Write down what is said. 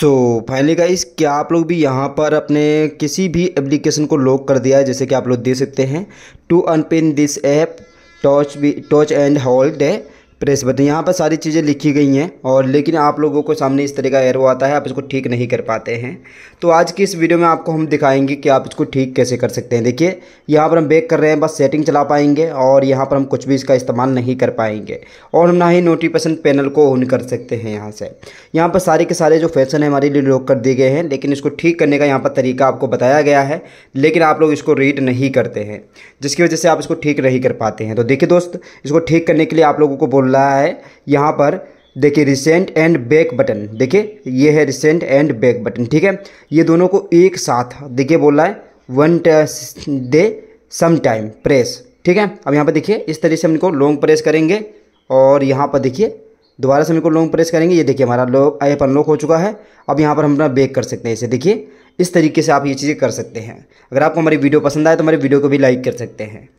so finally guys क्या आप लोग भी यहाँ पर अपने किसी भी एप्लीकेशन को लॉक कर दिया है जैसे कि आप लोग देख सकते हैं to unpin this app touch B touch and hold है प्रेस बटन यहाँ पर सारी चीज़ें लिखी गई हैं और लेकिन आप लोगों को सामने इस तरह का एरो आता है आप इसको ठीक नहीं कर पाते हैं तो आज की इस वीडियो में आपको हम दिखाएंगे कि आप इसको ठीक कैसे कर सकते हैं देखिए यहाँ पर हम बेक कर रहे हैं बस सेटिंग चला पाएंगे और यहाँ पर हम कुछ भी इसका इस्तेमाल नहीं कर पाएंगे और हम ना ही नोटिफिकेशन पैनल को ऑन कर सकते हैं यहाँ से यहाँ पर सारे के सारे जो फैशन है हमारे लिए लॉक कर दिए गए हैं लेकिन इसको ठीक करने का यहाँ पर तरीका आपको बताया गया है लेकिन आप लोग इसको रीड नहीं करते हैं जिसकी वजह से आप इसको ठीक नहीं कर पाते हैं तो देखिए दोस्त इसको ठीक करने के लिए आप लोगों को बोल खुल रहा है यहाँ पर देखिए रिसेंट एंड बैक बटन देखिए ये है रिसेंट एंड बैक बटन ठीक है ये दोनों को एक साथ देखिए बोल रहा है वन दे सम टाइम प्रेस ठीक है अब यहाँ पर देखिए इस तरीके से हम इनको लॉन्ग प्रेस करेंगे और यहाँ पर देखिए दोबारा से हम इनको लॉन्ग प्रेस करेंगे ये देखिए हमारा लॉक ऐप अनलॉक हो चुका है अब यहाँ पर हम अपना बेक कर सकते हैं इसे देखिए इस तरीके से आप ये चीज़ें कर सकते हैं अगर आपको हमारी वीडियो पसंद आए तो हमारे वीडियो को भी लाइक कर सकते हैं